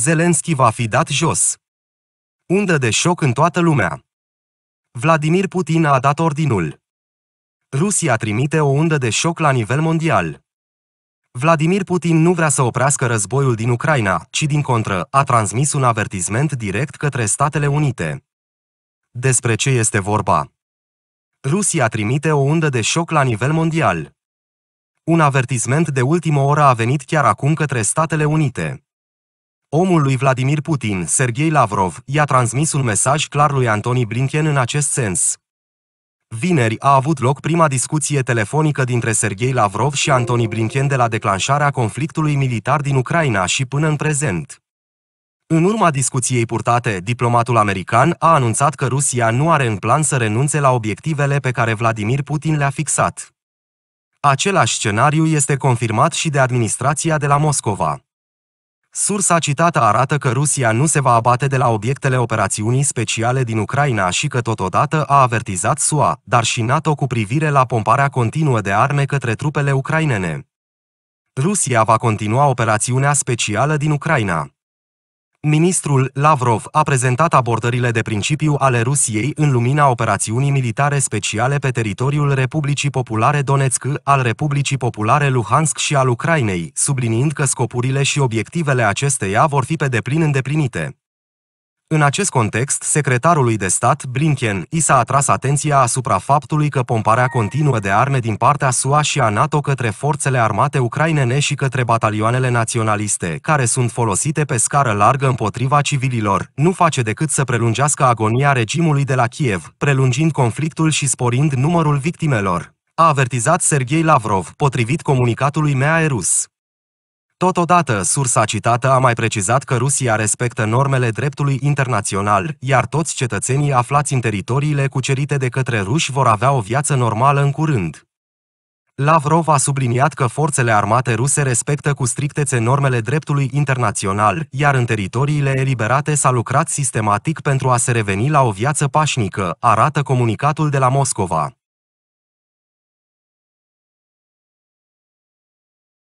Zelenski va fi dat jos. Undă de șoc în toată lumea. Vladimir Putin a dat ordinul. Rusia trimite o undă de șoc la nivel mondial. Vladimir Putin nu vrea să oprească războiul din Ucraina, ci din contră, a transmis un avertisment direct către Statele Unite. Despre ce este vorba? Rusia trimite o undă de șoc la nivel mondial. Un avertisment de ultimă oră a venit chiar acum către Statele Unite. Omul lui Vladimir Putin, Sergei Lavrov, i-a transmis un mesaj clar lui Antoni Blinken în acest sens. Vineri a avut loc prima discuție telefonică dintre Sergei Lavrov și Antoni Blinken de la declanșarea conflictului militar din Ucraina și până în prezent. În urma discuției purtate, diplomatul american a anunțat că Rusia nu are în plan să renunțe la obiectivele pe care Vladimir Putin le-a fixat. Același scenariu este confirmat și de administrația de la Moscova. Sursa citată arată că Rusia nu se va abate de la obiectele operațiunii speciale din Ucraina și că totodată a avertizat SUA, dar și NATO cu privire la pomparea continuă de arme către trupele ucrainene. Rusia va continua operațiunea specială din Ucraina. Ministrul Lavrov a prezentat abordările de principiu ale Rusiei în lumina operațiunii militare speciale pe teritoriul Republicii Populare Donetsk, al Republicii Populare Luhansk și al Ucrainei, subliniind că scopurile și obiectivele acesteia vor fi pe deplin îndeplinite. În acest context, secretarului de stat, Blinken, i s-a atras atenția asupra faptului că pomparea continuă de arme din partea SUA și a NATO către forțele armate ucrainene și către batalioanele naționaliste, care sunt folosite pe scară largă împotriva civililor, nu face decât să prelungească agonia regimului de la Kiev, prelungind conflictul și sporind numărul victimelor. A avertizat Sergei Lavrov, potrivit comunicatului MEA rus. Totodată, sursa citată a mai precizat că Rusia respectă normele dreptului internațional, iar toți cetățenii aflați în teritoriile cucerite de către ruși vor avea o viață normală în curând. Lavrov a subliniat că forțele armate ruse respectă cu strictețe normele dreptului internațional, iar în teritoriile eliberate s-a lucrat sistematic pentru a se reveni la o viață pașnică, arată comunicatul de la Moscova.